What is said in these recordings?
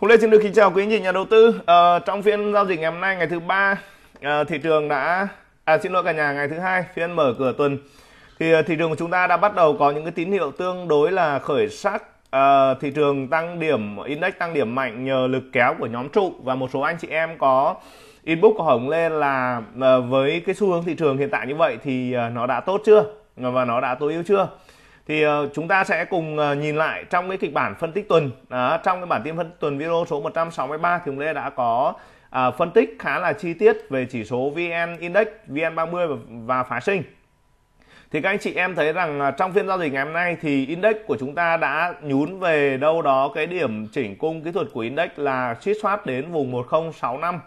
Hùng Lê xin được kính chào quý anh chị nhà đầu tư. À, trong phiên giao dịch ngày hôm nay ngày thứ ba, ờ, thị trường đã à, xin lỗi cả nhà ngày thứ hai phiên mở cửa tuần thì ờ, thị trường của chúng ta đã bắt đầu có những cái tín hiệu tương đối là khởi sắc. À, thị trường tăng điểm index tăng điểm mạnh nhờ lực kéo của nhóm trụ và một số anh chị em có inbox của Hồng lên là à, với cái xu hướng thị trường hiện tại như vậy thì nó đã tốt chưa và nó đã tối ưu chưa? thì ờ, chúng ta sẽ cùng ờ, nhìn lại trong cái kịch bản phân tích tuần đó, trong cái bản tin phân tích tuần video số 163 thì chúng ta đã có à, phân tích khá là chi tiết về chỉ số VN Index, VN30 và, và phá sinh thì các anh chị em thấy rằng à, trong phiên giao dịch ngày hôm nay thì index của chúng ta đã nhún về đâu đó cái điểm chỉnh cung kỹ thuật của index là suýt soát đến vùng 1065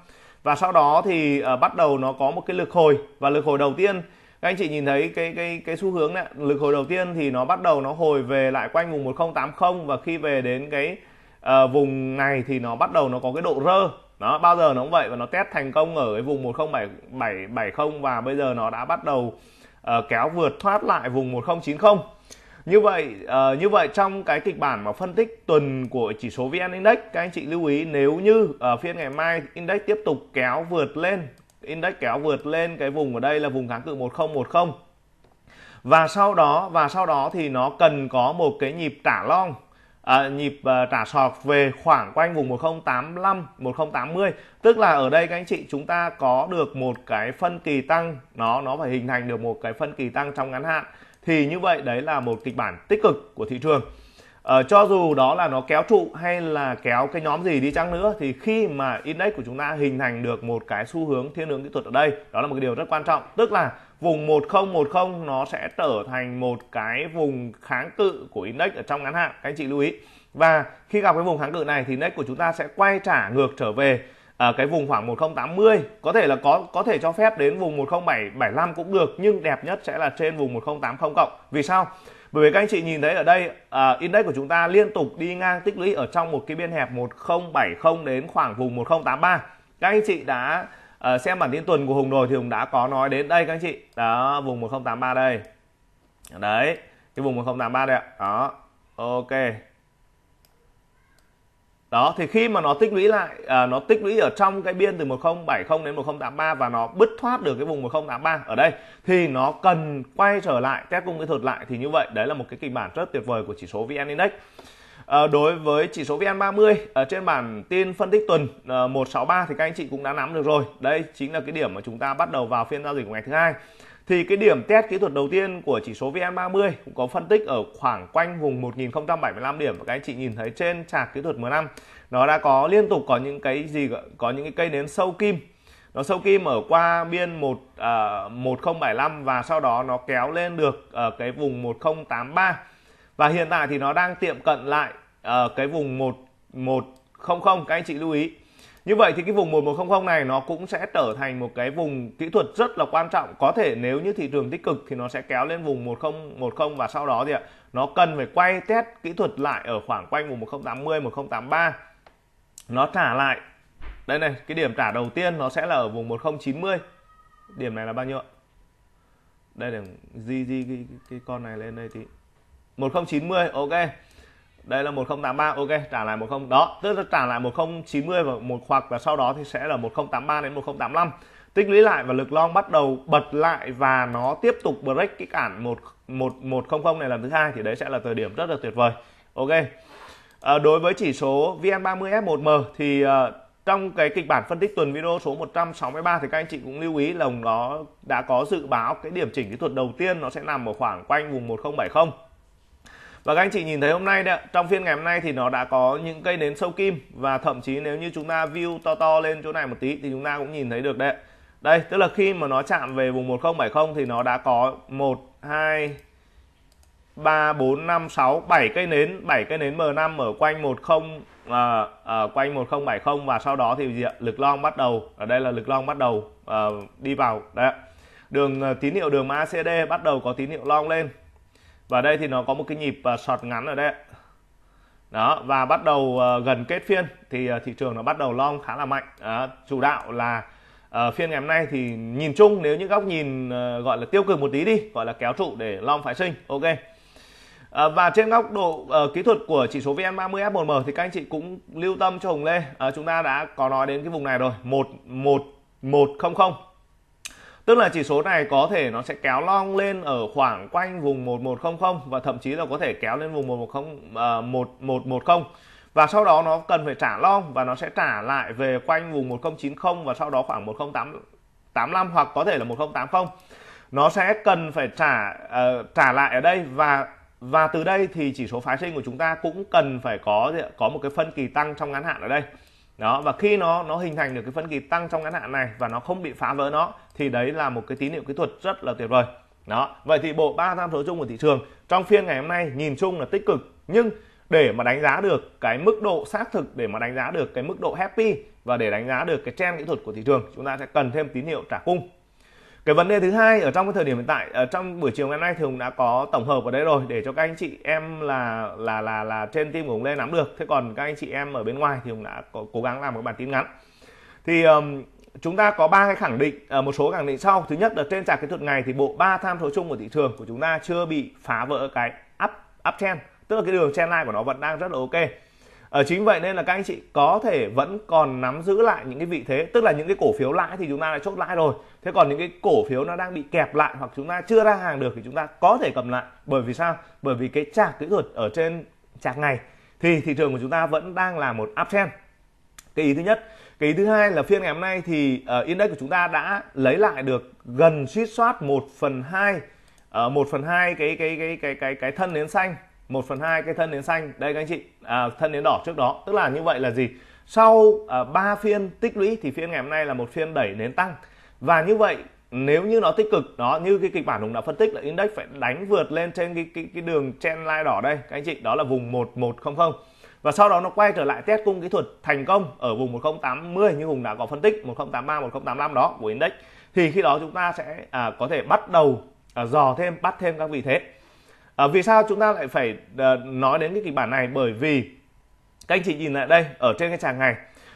và sau đó thì uh, bắt đầu nó có một cái lực hồi và lực hồi đầu tiên các anh chị nhìn thấy cái cái cái xu hướng này, lực hồi đầu tiên thì nó bắt đầu nó hồi về lại quanh vùng 1080 và khi về đến cái uh, vùng này thì nó bắt đầu nó có cái độ rơ đó bao giờ nó cũng vậy và nó test thành công ở cái vùng 10770 và bây giờ nó đã bắt đầu uh, kéo vượt thoát lại vùng 1090 như vậy uh, như vậy trong cái kịch bản mà phân tích tuần của chỉ số VN Index các anh chị lưu ý nếu như ở phiên ngày mai index tiếp tục kéo vượt lên index kéo vượt lên cái vùng ở đây là vùng kháng cự 1010 và sau đó và sau đó thì nó cần có một cái nhịp trả long à, nhịp à, trả sọt về khoảng quanh vùng 1085 1080 tức là ở đây các anh chị chúng ta có được một cái phân kỳ tăng nó nó phải hình thành được một cái phân kỳ tăng trong ngắn hạn thì như vậy đấy là một kịch bản tích cực của thị trường Ờ, cho dù đó là nó kéo trụ hay là kéo cái nhóm gì đi chăng nữa thì khi mà index của chúng ta hình thành được một cái xu hướng thiên hướng kỹ thuật ở đây đó là một cái điều rất quan trọng tức là vùng 1010 nó sẽ trở thành một cái vùng kháng cự của index ở trong ngắn hạn các anh chị lưu ý và khi gặp cái vùng kháng cự này thì index của chúng ta sẽ quay trả ngược trở về ở ờ, cái vùng khoảng 1080 có thể là có có thể cho phép đến vùng 10775 cũng được nhưng đẹp nhất sẽ là trên vùng 1080 cộng vì sao bởi vì các anh chị nhìn thấy ở đây uh, index của chúng ta liên tục đi ngang tích lũy ở trong một cái biên hẹp 1070 đến khoảng vùng 1083 các anh chị đã uh, xem bản tin tuần của Hùng rồi thì Hùng đã có nói đến đây các anh chị đó vùng 1083 đây đấy cái vùng 1083 đây ạ đó ok đó thì khi mà nó tích lũy lại à, nó tích lũy ở trong cái biên từ 1070 đến 1083 và nó bứt thoát được cái vùng 1083 ở đây thì nó cần quay trở lại test cung kỹ thuật lại thì như vậy đấy là một cái kịch bản rất tuyệt vời của chỉ số VN Index À, đối với chỉ số VN30 ở à, trên bản tin phân tích tuần à, 163 thì các anh chị cũng đã nắm được rồi. Đây chính là cái điểm mà chúng ta bắt đầu vào phiên giao dịch của ngày thứ hai thì cái điểm test kỹ thuật đầu tiên của chỉ số VN30 cũng có phân tích ở khoảng quanh vùng 1075 điểm và các anh chị nhìn thấy trên chart kỹ thuật M5 nó đã có liên tục có những cái gì có những cái cây nến sâu kim nó sâu kim ở qua biên 1 uh, 1075 và sau đó nó kéo lên được ở cái vùng 1083 và hiện tại thì nó đang tiệm cận lại ở ờ, cái vùng 1 100 các anh chị lưu ý như vậy thì cái vùng 1100 này nó cũng sẽ trở thành một cái vùng kỹ thuật rất là quan trọng. Có thể nếu như thị trường tích cực thì nó sẽ kéo lên vùng 1010 và sau đó thì nó cần phải quay test kỹ thuật lại ở khoảng quanh vùng 1080, 1083. Nó trả lại. Đây này, cái điểm trả đầu tiên nó sẽ là ở vùng 1090. Điểm này là bao nhiêu ạ? Đây để di di cái, cái con này lên đây tí. 1090, ok đây là 1083 ok trả lại 10 đó tức là trả lại 1090 và một hoặc và sau đó thì sẽ là 1083 đến 1085 tích lũy lại và lực long bắt đầu bật lại và nó tiếp tục break cái cản 1110 này là thứ hai thì đấy sẽ là thời điểm rất là tuyệt vời ok à, đối với chỉ số vn 30 f 1 m thì à, trong cái kịch bản phân tích tuần video số 163 thì các anh chị cũng lưu ý là nó đã có dự báo cái điểm chỉnh kỹ thuật đầu tiên nó sẽ nằm ở khoảng quanh vùng 1070 và các anh chị nhìn thấy hôm nay đấy, trong phiên ngày hôm nay thì nó đã có những cây nến sâu kim và thậm chí nếu như chúng ta view to to lên chỗ này một tí thì chúng ta cũng nhìn thấy được đấy đây tức là khi mà nó chạm về vùng 1070 thì nó đã có 1 2 3 4 5 6 7 cây nến 7 cây nến M5 ở quanh 10 à, à, quanh 1070 và sau đó thì gì ạ? lực long bắt đầu ở đây là lực long bắt đầu à, đi vào đấy đường à, tín hiệu đường macd bắt đầu có tín hiệu long lên và đây thì nó có một cái nhịp à, sọt ngắn ở đây đó và bắt đầu à, gần kết phiên thì à, thị trường nó bắt đầu long khá là mạnh đó, chủ đạo là uh, phiên ngày hôm nay thì nhìn chung nếu những góc nhìn uh, gọi là tiêu cực một tí đi gọi là kéo trụ để long phải sinh ok uh, và trên góc độ uh, kỹ thuật của chỉ số VN30 F1M thì các anh chị cũng lưu tâm cho Hùng Lê uh, chúng ta đã có nói đến cái vùng này rồi một một một không không Tức là chỉ số này có thể nó sẽ kéo long lên ở khoảng quanh vùng 1100 và thậm chí là có thể kéo lên vùng 110 1110 à, và sau đó nó cần phải trả long và nó sẽ trả lại về quanh vùng 1090 và sau đó khoảng 1085 hoặc có thể là 1080 nó sẽ cần phải trả uh, trả lại ở đây và và từ đây thì chỉ số phái sinh của chúng ta cũng cần phải có có một cái phân kỳ tăng trong ngắn hạn ở đây đó và khi nó nó hình thành được cái phân kỳ tăng trong ngắn hạn này và nó không bị phá vỡ nó thì đấy là một cái tín hiệu kỹ thuật rất là tuyệt vời đó vậy thì bộ ba tham số chung của thị trường trong phiên ngày hôm nay nhìn chung là tích cực nhưng để mà đánh giá được cái mức độ xác thực để mà đánh giá được cái mức độ happy và để đánh giá được cái trend kỹ thuật của thị trường chúng ta sẽ cần thêm tín hiệu trả cung cái vấn đề thứ hai ở trong cái thời điểm hiện tại ở ờ, trong buổi chiều ngày nay thì hùng đã có tổng hợp ở đây rồi để cho các anh chị em là là là là trên team của hùng lên nắm được thế còn các anh chị em ở bên ngoài thì hùng đã có, cố gắng làm một bản tin ngắn thì um, chúng ta có ba cái khẳng định ờ, một số khẳng định sau thứ nhất là trên sàn kỹ thuật ngày thì bộ ba tham số chung của thị trường của chúng ta chưa bị phá vỡ cái up uptrend tức là cái đường trendline của nó vẫn đang rất là ok à, chính vậy nên là các anh chị có thể vẫn còn nắm giữ lại những cái vị thế tức là những cái cổ phiếu lãi thì chúng ta đã chốt lãi rồi thế còn những cái cổ phiếu nó đang bị kẹp lại hoặc chúng ta chưa ra hàng được thì chúng ta có thể cầm lại bởi vì sao bởi vì cái chạc kỹ thuật ở trên chạc này thì thị trường của chúng ta vẫn đang là một uptrend cái ý thứ nhất cái ý thứ hai là phiên ngày hôm nay thì uh, index của chúng ta đã lấy lại được gần suýt soát 1 phần 2 uh, 1 phần 2 cái cái cái cái cái cái thân nến xanh 1 phần 2 cái thân nến xanh đây các anh chị à, thân nến đỏ trước đó tức là như vậy là gì sau à, 3 phiên tích lũy thì phiên ngày hôm nay là một phiên đẩy nến tăng và như vậy nếu như nó tích cực đó như cái kịch bản hùng đã phân tích là index phải đánh vượt lên trên cái cái, cái đường line đỏ đây các anh chị đó là vùng 1100 và sau đó nó quay trở lại test cung kỹ thuật thành công ở vùng 1080 như Hùng đã có phân tích 1083 1085 đó của index thì khi đó chúng ta sẽ à, có thể bắt đầu à, dò thêm bắt thêm các vị thế à, vì sao chúng ta lại phải ờ, nói đến cái kịch bản này bởi vì các anh chị nhìn lại đây ở trên cái tràng này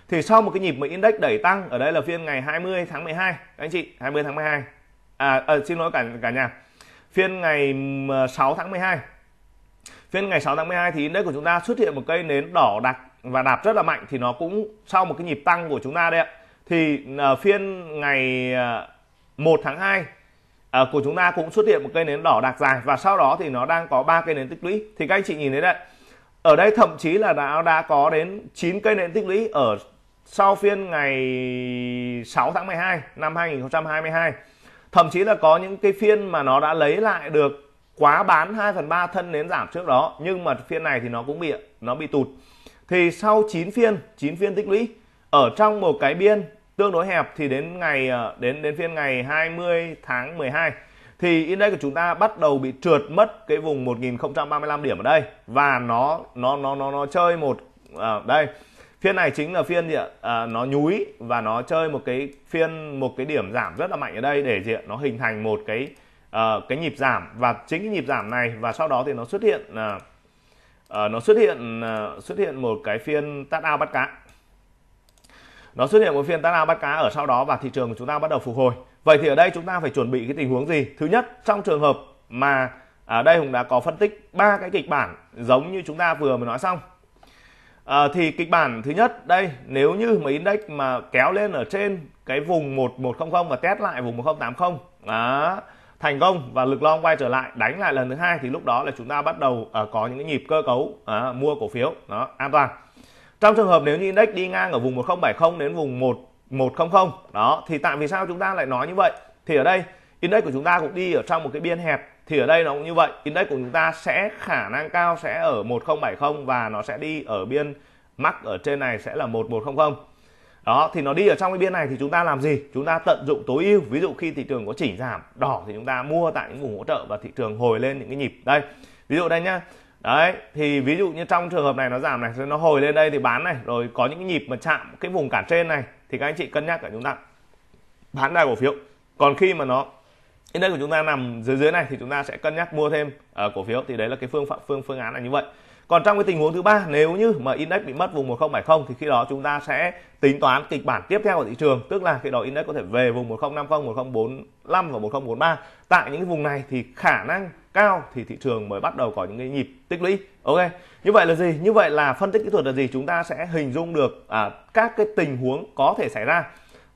thì sau một cái nhịp mà index đẩy tăng ở đây là phiên ngày 20 tháng 12 các anh chị 20 tháng 12 à, à xin lỗi cả cả nhà phiên ngày 6 tháng 12 phiên ngày 6 tháng 12 thì index của chúng ta xuất hiện một cây nến đỏ đặc và đạp rất là mạnh thì nó cũng sau một cái nhịp tăng của chúng ta đây ạ thì uh, phiên ngày uh, 1 tháng 2 À, của chúng ta cũng xuất hiện một cây nến đỏ đặc dài và sau đó thì nó đang có ba cây nến tích lũy thì các anh chị nhìn thấy đấy ở đây thậm chí là đã đã có đến 9 cây nến tích lũy ở sau phiên ngày 6 tháng 12 năm 2022 thậm chí là có những cái phiên mà nó đã lấy lại được quá bán 2 phần 3 thân nến giảm trước đó nhưng mà phiên này thì nó cũng bị nó bị tụt thì sau 9 phiên 9 phiên tích lũy ở trong một cái biên tương đối hẹp thì đến ngày ờ, đến đến phiên ngày 20 tháng 12 thì index của chúng ta bắt đầu bị trượt mất cái vùng 1035 điểm ở đây và nó nó nó nó nó chơi một à, đây phiên này chính là phiên gì ạ à, nó nhúi và nó chơi một cái phiên một cái điểm giảm rất là mạnh ở đây để gì ạ nó hình thành một cái uh, cái nhịp giảm và chính cái nhịp giảm này và sau đó thì nó xuất hiện uh, uh, nó xuất hiện uh, xuất hiện một cái phiên tắt ao bắt cá nó xuất hiện một phiên tán ao bắt cá ở sau đó và thị trường của chúng ta bắt đầu phục hồi vậy thì ở đây chúng ta phải chuẩn bị cái tình huống gì thứ nhất trong trường hợp mà ở à, đây hùng đã có phân tích ba cái kịch bản giống như chúng ta vừa mới nói xong à, thì kịch bản thứ nhất đây nếu như mà index mà kéo lên ở trên cái vùng 1100 và test lại vùng 1080 đó thành công và lực long quay trở lại đánh lại lần thứ hai thì lúc đó là chúng ta bắt đầu uh, có những cái nhịp cơ cấu uh, mua cổ phiếu đó an toàn trong trường hợp nếu như index đi ngang ở vùng 1070 đến vùng 1100 đó thì tại vì sao chúng ta lại nói như vậy thì ở đây index của chúng ta cũng đi ở trong một cái biên hẹp thì ở đây nó cũng như vậy index của chúng ta sẽ khả năng cao sẽ ở 1070 và nó sẽ đi ở biên mắc ở trên này sẽ là 1100 đó thì nó đi ở trong cái biên này thì chúng ta làm gì chúng ta tận dụng tối ưu ví dụ khi thị trường có chỉ giảm đỏ thì chúng ta mua tại những vùng hỗ trợ và thị trường hồi lên những cái nhịp đây ví dụ đây nhá đấy thì ví dụ như trong trường hợp này nó giảm này rồi nó hồi lên đây thì bán này rồi có những nhịp mà chạm cái vùng cản trên này thì các anh chị cân nhắc cả chúng ta bán ra cổ phiếu còn khi mà nó index của chúng ta nằm dưới dưới này thì chúng ta sẽ cân nhắc mua thêm uh, cổ phiếu thì đấy là cái phương pháp phương phương án là như vậy còn trong cái tình huống thứ ba nếu như mà index bị mất vùng 1070 thì khi đó chúng ta sẽ tính toán kịch bản tiếp theo của thị trường tức là khi đó index có thể về vùng 1050 1045 và 1043 tại những cái vùng này thì khả năng cao thì thị trường mới bắt đầu có những cái nhịp tích lũy ok như vậy là gì như vậy là phân tích kỹ thuật là gì chúng ta sẽ hình dung được à, các cái tình huống có thể xảy ra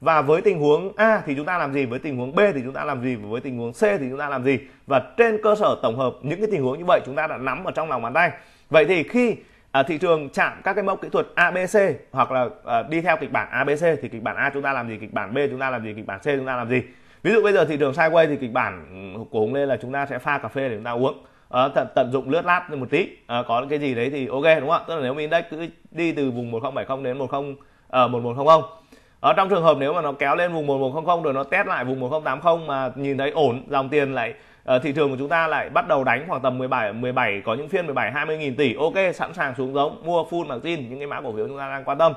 và với tình huống A thì chúng ta làm gì với tình huống B thì chúng ta làm gì với tình huống C thì chúng ta làm gì và trên cơ sở tổng hợp những cái tình huống như vậy chúng ta đã nắm ở trong lòng bàn tay vậy thì khi à, thị trường chạm các cái mẫu kỹ thuật ABC hoặc là à, đi theo kịch bản ABC thì kịch bản A chúng ta làm gì kịch bản B chúng ta làm gì kịch bản C chúng ta làm gì ví dụ bây giờ thị trường sideways thì kịch bản ừ, của Hùng Lê là chúng ta sẽ pha cà phê để chúng ta uống à, tận, tận dụng lướt lát một tí à, có cái gì đấy thì ok đúng không ạ tức là nếu mà index cứ đi từ vùng 1070 đến 10 à, 1100 ở trong trường hợp nếu mà nó kéo lên vùng 1100 rồi nó test lại vùng 1080 mà nhìn thấy ổn dòng tiền lại Ờ, thị trường của chúng ta lại bắt đầu đánh khoảng tầm 17 17 có những phiên 17 20.000 tỷ. Ok, sẵn sàng xuống giống mua full margin những cái mã cổ phiếu chúng ta đang quan tâm.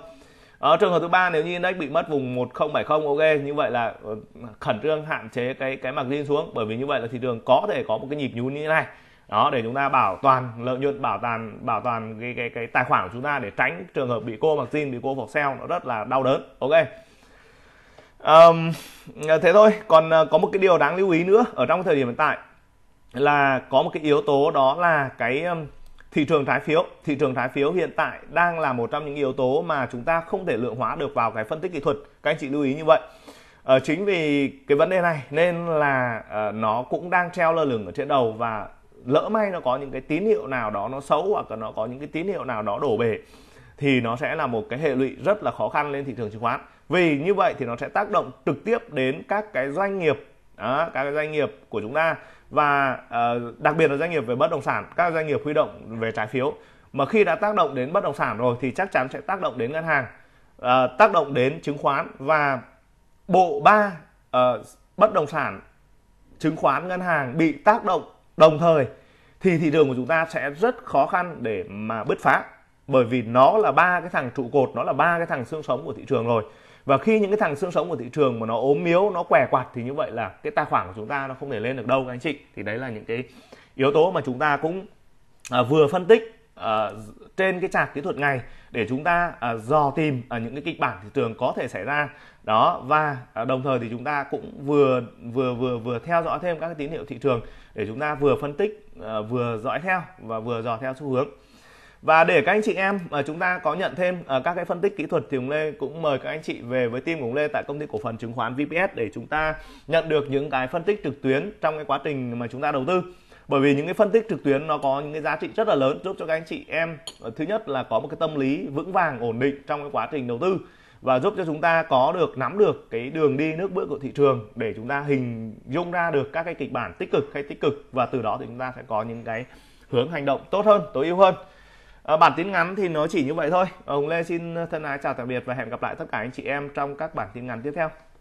Ở ờ, trường hợp thứ ba nếu như index bị mất vùng 1070 ok như vậy là ờ, khẩn trương hạn chế cái cái margin xuống bởi vì như vậy là thị trường có thể có một cái nhịp nhún như thế này đó để chúng ta bảo toàn lợi nhuận bảo toàn bảo toàn cái cái cái tài khoản của chúng ta để tránh trường hợp bị cô margin bị cô for sale nó rất là đau đớn ok um, thế thôi còn ờ, có một cái điều đáng lưu ý nữa ở trong thời điểm hiện tại là có một cái yếu tố đó là cái thị trường trái phiếu thị trường trái phiếu hiện tại đang là một trong những yếu tố mà chúng ta không thể lượng hóa được vào cái phân tích kỹ thuật các anh chị lưu ý như vậy ờ, chính vì cái vấn đề này nên là ờ, nó cũng đang treo lơ lửng ở trên đầu và lỡ may nó có những cái tín hiệu nào đó nó xấu hoặc là nó có những cái tín hiệu nào đó đổ bể thì nó sẽ là một cái hệ lụy rất là khó khăn lên thị trường chứng khoán vì như vậy thì nó sẽ tác động trực tiếp đến các cái doanh nghiệp đó, các cái doanh nghiệp của chúng ta và uh, đặc biệt là doanh nghiệp về bất động sản các doanh nghiệp huy động về trái phiếu mà khi đã tác động đến bất động sản rồi thì chắc chắn sẽ tác động đến ngân hàng uh, tác động đến chứng khoán và bộ ba uh, bất động sản chứng khoán ngân hàng bị tác động đồng thời thì thị trường của chúng ta sẽ rất khó khăn để mà bứt phá bởi vì nó là ba cái thằng trụ cột nó là ba cái thằng xương sống của thị trường rồi và khi những cái thằng xương sống của thị trường mà nó ốm yếu, nó què quạt thì như vậy là cái tài khoản của chúng ta nó không thể lên được đâu các anh chị thì đấy là những cái yếu tố mà chúng ta cũng à, vừa phân tích à, trên cái chart kỹ thuật ngày để chúng ta à, dò tìm à, những cái kịch bản thị trường có thể xảy ra đó và à, đồng thời thì chúng ta cũng vừa vừa vừa vừa theo dõi thêm các cái tín hiệu thị trường để chúng ta vừa phân tích à, vừa dõi theo và vừa dò theo xu hướng và để các anh chị em uh, chúng ta có nhận thêm ờ, các cái phân tích kỹ thuật thì ông Lê cũng mời các anh chị về với team của ông Lê tại công ty cổ phần chứng khoán VPS để chúng ta nhận được những cái phân tích trực tuyến trong cái quá trình mà chúng ta đầu tư bởi vì những cái phân tích trực tuyến nó có những cái giá trị rất là lớn giúp cho các anh chị em ờ, thứ nhất là có một cái tâm lý vững vàng ổn định trong cái quá trình đầu tư và giúp cho chúng ta có được nắm được cái đường đi nước bước của thị trường để chúng ta hình dung ra được các cái kịch bản tích cực hay tích cực và từ đó thì chúng ta sẽ có những cái hướng hành động tốt hơn tối ưu hơn Ờ, bản tin ngắn thì nó chỉ như vậy thôi. ông Lê xin thân ái chào tạm biệt và hẹn gặp lại tất cả anh chị em trong các bản tin ngắn tiếp theo.